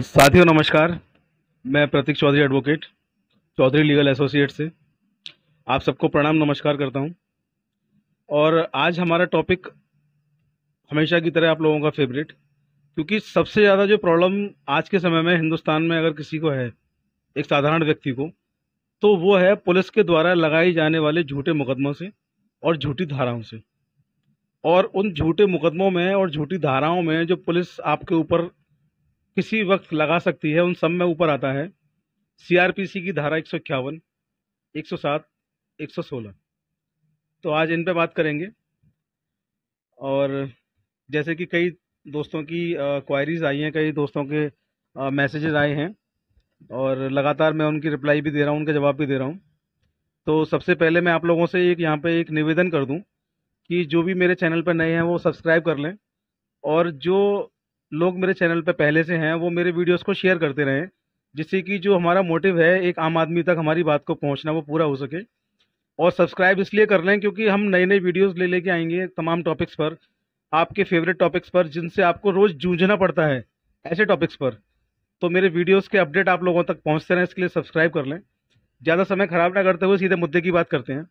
साथियों नमस्कार मैं Prateek Chaudhary advocate Chaudhary legal associate से आप सबको प्रणाम नमस्कार करता हूं और आज हमारा टॉपिक हमेशा की तरह आप लोगों का फेवरेट क्योंकि सबसे ज़्यादा जो प्रॉब्लम आज के समय में हिंदुस्तान में अगर किसी को है एक साधारण व्यक्ति को तो वो है पुलिस के द्वारा लगाई जाने वाले झूठे मुकदमों से और झूठी धाराओं से और उन झूठे मुकदमों में और झूठी धाराओं में जो पुलिस आपके ऊपर किसी वक्त लगा सकती है उन सब में ऊपर आता है सीआरपीसी की धारा एक सौ इक्यावन एक सौ सात एक सौ सोलह तो आज इन पे बात करेंगे और जैसे कि कई दोस्तों की क्वायरीज़ आई हैं कई दोस्तों के मैसेजेस आए हैं और लगातार मैं उनकी रिप्लाई भी दे रहा हूँ उनका जवाब भी दे रहा हूँ तो सबसे पहले मैं आप लोगों से एक यहाँ पर एक निवेदन कर दूँ कि जो भी मेरे चैनल पर नए हैं वो सब्सक्राइब कर लें और जो लोग मेरे चैनल पर पहले से हैं वो मेरे वीडियोज़ को शेयर करते रहें जिससे कि जो हमारा मोटिव है एक आम आदमी तक हमारी बात को पहुँचना वो पूरा हो सके और सब्सक्राइब इसलिए कर लें क्योंकि हम नए नए वीडियोज़ ले लेके आएंगे तमाम टॉपिक्स पर आपके फेवरेट टॉपिक्स पर जिनसे आपको रोज़ जूझना पड़ता है ऐसे टॉपिक्स पर तो मेरे वीडियोस के अपडेट आप लोगों तक पहुंचते रहें इसके लिए सब्सक्राइब कर लें ज़्यादा समय ख़राब ना करते हुए सीधे मुद्दे की बात करते हैं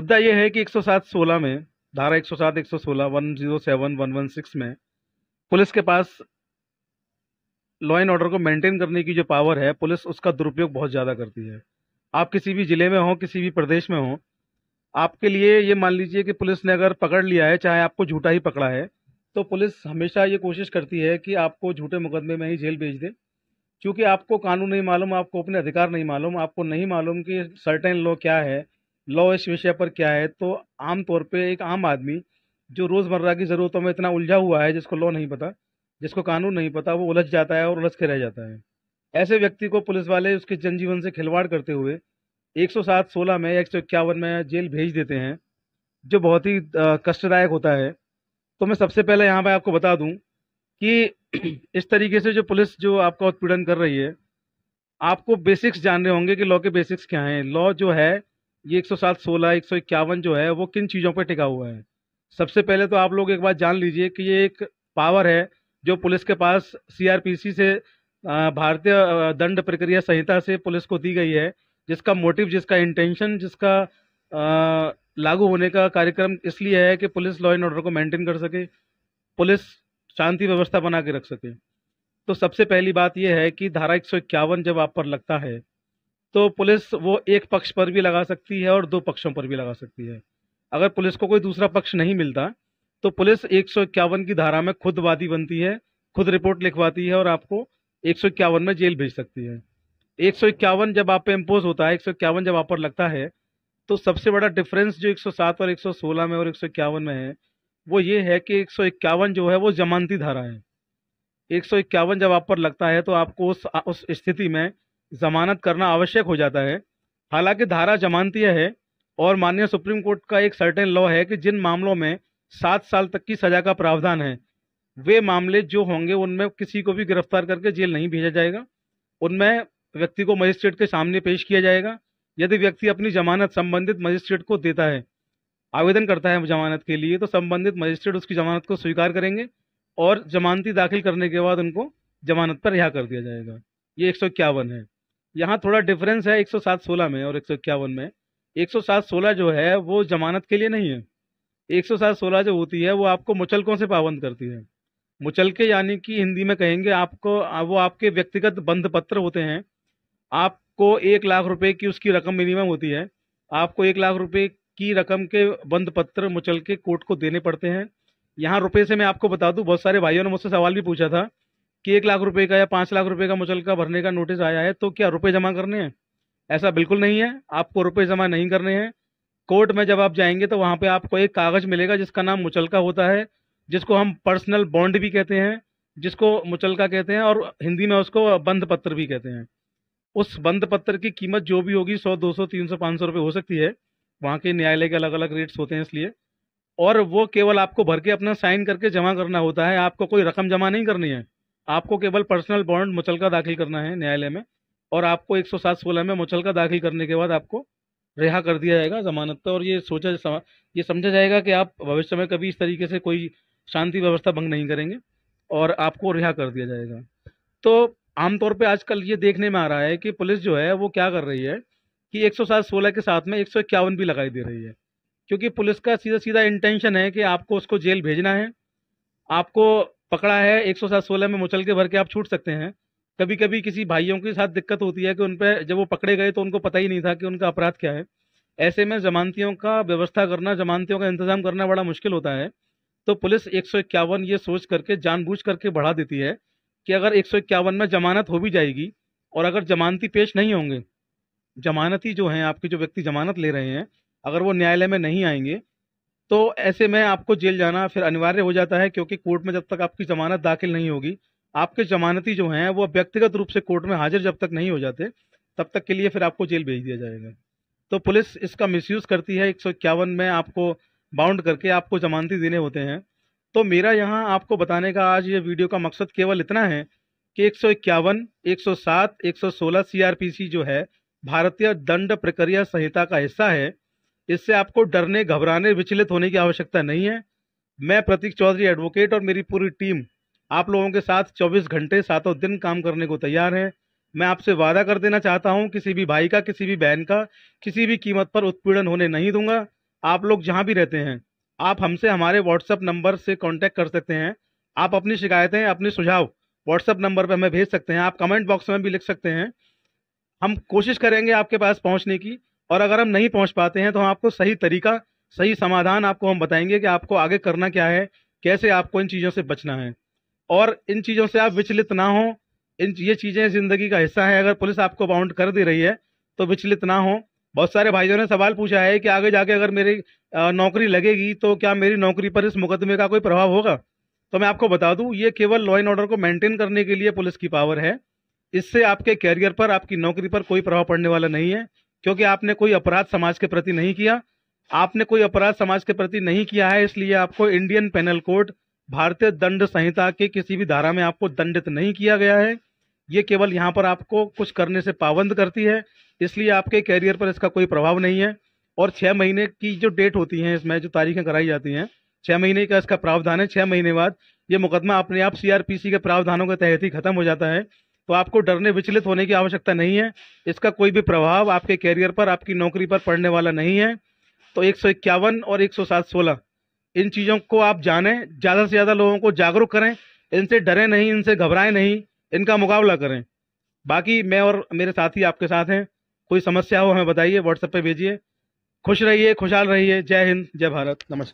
मुद्दा ये है कि एक सौ में धारा एक सौ सात एक सौ सोलह one zero seven one one six में पुलिस के पास लॉ एंड ऑर्डर को मेंटेन करने की जो पावर है पुलिस उसका दुरुपयोग बहुत ज़्यादा करती है आप किसी भी ज़िले में हों किसी भी प्रदेश में हों आपके लिए ये मान लीजिए कि पुलिस ने अगर पकड़ लिया है चाहे आपको झूठा ही पकड़ा है तो पुलिस हमेशा ये कोशिश करती है कि आपको झूठे मुकदमे में ही जेल भेज दे क्योंकि आपको कानून नहीं मालूम आपको अपने अधिकार नहीं मालूम आपको नहीं मालूम कि सर्टेन लॉ क्या है लॉ इस विषय पर क्या है तो आमतौर पर एक आम आदमी जो रोज़मर्रा की ज़रूरतों में इतना उलझा हुआ है जिसको लॉ नहीं पता जिसको कानून नहीं पता वो उलझ जाता है और उलझ के रह जाता है ऐसे व्यक्ति को पुलिस वाले उसके जनजीवन से खिलवाड़ करते हुए एक सौ में एक सौ में जेल भेज देते हैं जो बहुत ही कष्टदायक होता है तो मैं सबसे पहले यहाँ पर आपको बता दूँ कि इस तरीके से जो पुलिस जो आपका उत्पीड़न कर रही है आपको बेसिक्स जानने होंगे कि लॉ के बेसिक्स क्या हैं लॉ जो है ये एक सौ सात सोलह एक सौ इक्यावन जो है वो किन चीज़ों पर टिका हुआ है सबसे पहले तो आप लोग एक बात जान लीजिए कि ये एक पावर है जो पुलिस के पास सीआरपीसी से भारतीय दंड प्रक्रिया संहिता से पुलिस को दी गई है जिसका मोटिव जिसका इंटेंशन जिसका लागू होने का कार्यक्रम इसलिए है कि पुलिस लॉ एंड ऑर्डर को मेंटेन कर सके पुलिस शांति व्यवस्था बना के रख सके तो सबसे पहली बात यह है कि धारा एक जब आप पर लगता है तो पुलिस वो एक पक्ष पर भी लगा सकती है और दो पक्षों पर भी लगा सकती है अगर पुलिस को कोई दूसरा पक्ष नहीं मिलता तो पुलिस एक की धारा में खुद वादी बनती है खुद रिपोर्ट लिखवाती है और आपको एक में जेल भेज सकती है एक जब आप पे इम्पोज होता है एक जब आप पर लगता है तो सबसे बड़ा डिफरेंस जो 107 और 116 में और एक में है वो ये है कि एक जो है वो जमानती धारा है एक जब आप पर लगता है तो आपको उस उस स्थिति में जमानत करना आवश्यक हो जाता है हालांकि धारा जमानती है और माननीय सुप्रीम कोर्ट का एक सर्टेन लॉ है कि जिन मामलों में सात साल तक की सजा का प्रावधान है वे मामले जो होंगे उनमें किसी को भी गिरफ्तार करके जेल नहीं भेजा जाएगा उनमें व्यक्ति को मजिस्ट्रेट के सामने पेश किया जाएगा यदि व्यक्ति अपनी जमानत संबंधित मजिस्ट्रेट को देता है आवेदन करता है जमानत के लिए तो संबंधित मजिस्ट्रेट उसकी जमानत को स्वीकार करेंगे और जमानती दाखिल करने के बाद उनको जमानत पर रिहा कर दिया जाएगा ये एक है यहाँ थोड़ा डिफरेंस है एक सौ में और एक में एक सौ सात सोलह जो है वो जमानत के लिए नहीं है एक सौ सात सोलह जो होती है वो आपको मुचलकों से पाबंद करती है मुचलके यानी कि हिंदी में कहेंगे आपको वो आपके व्यक्तिगत बंध पत्र होते हैं आपको एक लाख रुपए की उसकी रकम मिनिमम होती है आपको एक लाख रुपए की रकम के बंध पत्र मुचलके कोर्ट को देने पड़ते हैं यहाँ रुपये से मैं आपको बता दूँ बहुत सारे भाइयों ने मुझसे सवाल भी पूछा था कि एक लाख रुपये का या पाँच लाख रुपये का मुचलका भरने का नोटिस आया है तो क्या रुपये जमा करने हैं ऐसा बिल्कुल नहीं है आपको रुपए जमा नहीं करने हैं कोर्ट में जब आप जाएंगे तो वहाँ पे आपको एक कागज मिलेगा जिसका नाम मुचलका होता है जिसको हम पर्सनल बॉन्ड भी कहते हैं जिसको मुचलका कहते हैं और हिंदी में उसको बंद पत्र भी कहते हैं उस बंद पत्र की कीमत जो भी होगी सौ दो सौ तीन सौ पाँच सौ रुपये हो सकती है वहाँ के न्यायालय के अलग अलग रेट्स होते हैं इसलिए और वो केवल आपको भर के अपना साइन करके जमा करना होता है आपको कोई रकम जमा नहीं करनी है आपको केवल पर्सनल बॉन्ड मुचलका दाखिल करना है न्यायालय में और आपको एक सौ सात सोलह में मुचलका दाखिल करने के बाद आपको रिहा कर दिया जाएगा जमानत पर और ये सोचा ये समझा जाएगा कि आप भविष्य में कभी इस तरीके से कोई शांति व्यवस्था भंग नहीं करेंगे और आपको रिहा कर दिया जाएगा तो आमतौर पर आजकल ये देखने में आ रहा है कि पुलिस जो है वो क्या कर रही है कि एक सौ सात सोलह के साथ में एक सौ इक्यावन भी लगाई दे रही है क्योंकि पुलिस का सीधा सीधा इंटेंशन है कि आपको उसको जेल भेजना है आपको पकड़ा है एक सौ सात सोलह में मुचल के भर के आप छूट सकते हैं कभी कभी किसी भाइयों के साथ दिक्कत होती है कि उन पर जब वो पकड़े गए तो उनको पता ही नहीं था कि उनका अपराध क्या है ऐसे में जमानतियों का व्यवस्था करना जमानतियों का इंतजाम करना बड़ा मुश्किल होता है तो पुलिस एक ये सोच करके जानबूझ करके बढ़ा देती है कि अगर एक में जमानत हो भी जाएगी और अगर जमानती पेश नहीं होंगे जमानती जो हैं आपके जो व्यक्ति जमानत ले रहे हैं अगर वो न्यायालय में नहीं आएंगे तो ऐसे में आपको जेल जाना फिर अनिवार्य हो जाता है क्योंकि कोर्ट में जब तक आपकी जमानत दाखिल नहीं होगी आपके जमानती जो हैं वो व्यक्तिगत रूप से कोर्ट में हाजिर जब तक नहीं हो जाते तब तक के लिए फिर आपको जेल भेज दिया जाएगा तो पुलिस इसका मिसयूज़ करती है एक में आपको बाउंड करके आपको जमानती देने होते हैं तो मेरा यहाँ आपको बताने का आज ये वीडियो का मकसद केवल इतना है कि एक सौ इक्यावन एक सौ सात एक सौ सोलह सी जो है भारतीय दंड प्रक्रिया संहिता का हिस्सा है इससे आपको डरने घबराने विचलित होने की आवश्यकता नहीं है मैं प्रतीक चौधरी एडवोकेट और मेरी पूरी टीम आप लोगों के साथ 24 घंटे सातों दिन काम करने को तैयार हैं मैं आपसे वादा कर देना चाहता हूं किसी भी भाई का किसी भी बहन का किसी भी कीमत पर उत्पीड़न होने नहीं दूंगा आप लोग जहां भी रहते हैं आप हमसे हमारे व्हाट्सअप नंबर से कांटेक्ट कर सकते हैं आप अपनी शिकायतें अपने सुझाव व्हाट्सअप नंबर पर हमें भेज सकते हैं आप कमेंट बॉक्स में भी लिख सकते हैं हम कोशिश करेंगे आपके पास पहुँचने की और अगर हम नहीं पहुँच पाते हैं तो हम आपको सही तरीका सही समाधान आपको हम बताएंगे कि आपको आगे करना क्या है कैसे आपको इन चीज़ों से बचना है और इन चीज़ों से आप विचलित ना हो इन ये चीज़ें ज़िंदगी का हिस्सा है अगर पुलिस आपको बाउंड कर दे रही है तो विचलित ना हो बहुत सारे भाइयों ने सवाल पूछा है कि आगे जाके अगर मेरी नौकरी लगेगी तो क्या मेरी नौकरी पर इस मुकदमे का कोई प्रभाव होगा तो मैं आपको बता दूं ये केवल लॉ एंड ऑर्डर को मेंटेन करने के लिए पुलिस की पावर है इससे आपके कैरियर पर आपकी नौकरी पर कोई प्रभाव पड़ने वाला नहीं है क्योंकि आपने कोई अपराध समाज के प्रति नहीं किया आपने कोई अपराध समाज के प्रति नहीं किया है इसलिए आपको इंडियन पेनल कोड भारतीय दंड संहिता के किसी भी धारा में आपको दंडित नहीं किया गया है ये केवल यहाँ पर आपको कुछ करने से पाबंद करती है इसलिए आपके कैरियर पर इसका कोई प्रभाव नहीं है और छः महीने की जो डेट होती हैं इसमें जो तारीखें कराई जाती हैं छः महीने का इसका प्रावधान है छः महीने बाद ये मुकदमा अपने आप सीआरपीसी के प्रावधानों के तहत ही खत्म हो जाता है तो आपको डरने विचलित होने की आवश्यकता नहीं है इसका कोई भी प्रभाव आपके कैरियर पर आपकी नौकरी पर पड़ने वाला नहीं है तो एक और एक सौ सात सोलह इन चीज़ों को आप जानें ज़्यादा से ज़्यादा लोगों को जागरूक करें इनसे डरें नहीं इनसे घबराएं नहीं इनका मुकाबला करें बाकी मैं और मेरे साथी आपके साथ हैं कोई समस्या हो हमें बताइए व्हाट्सएप पे भेजिए खुश रहिए खुशहाल रहिए जय हिंद जय भारत नमस्कार